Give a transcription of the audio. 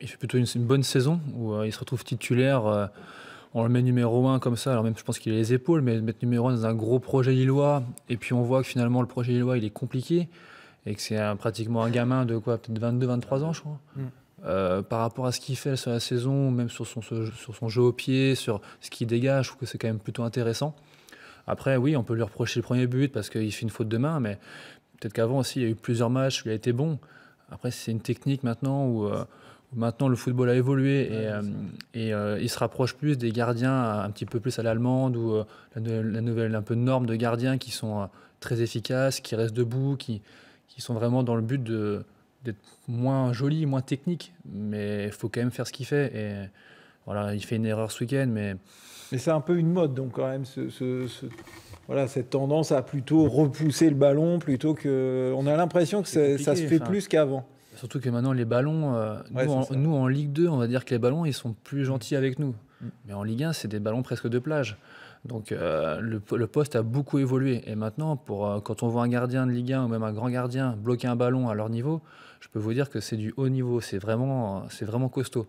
il fait plutôt une, bonne saison où euh, il se retrouve titulaire. Euh, on le met numéro un comme ça, alors même je pense qu'il a les épaules, mais mettre numéro 1 dans un gros projet lillois, et puis on voit que finalement le projet lillois il est compliqué, et que c'est pratiquement un gamin de quoi, peut-être 22-23 ans, je crois. Mm. Euh, par rapport à ce qu'il fait sur la saison, même sur son, sur son jeu au pied, sur ce qu'il dégage, je trouve que c'est quand même plutôt intéressant. Après, oui, on peut lui reprocher le premier but parce qu'il fait une faute de main, mais peut-être qu'avant aussi, il y a eu plusieurs matchs où il a été bon. Après, c'est une technique maintenant euh, où, maintenant le football a évolué et, euh, euh, il se rapproche plus des gardiens un petit peu plus à l'allemande ou la, nouvelle un peu norme de gardiens qui sont très efficaces, qui restent debout, qui, qui sont vraiment dans le but de d'être moins jolis, moins techniques. mais il faut quand même faire ce qu'il fait. Et voilà, il fait une erreur ce week-end, mais. Mais c'est un peu une mode, donc, quand même, ce voilà, cette tendance à plutôt repousser le ballon plutôt que. On a l'impression que ça, se fait plus qu'avant. Surtout que maintenant, les ballons, euh, nous, en, Ligue 2, on va dire que les ballons, ils sont plus mm. gentils avec nous. Mm. Mais en Ligue 1, c'est des ballons presque de plage. Donc euh, le, poste a beaucoup évolué. Et maintenant, pour, euh, quand on voit un gardien de Ligue 1 ou même un grand gardien bloquer un ballon à leur niveau, je peux vous dire que c'est du haut niveau. C'est vraiment, c'est vraiment costaud.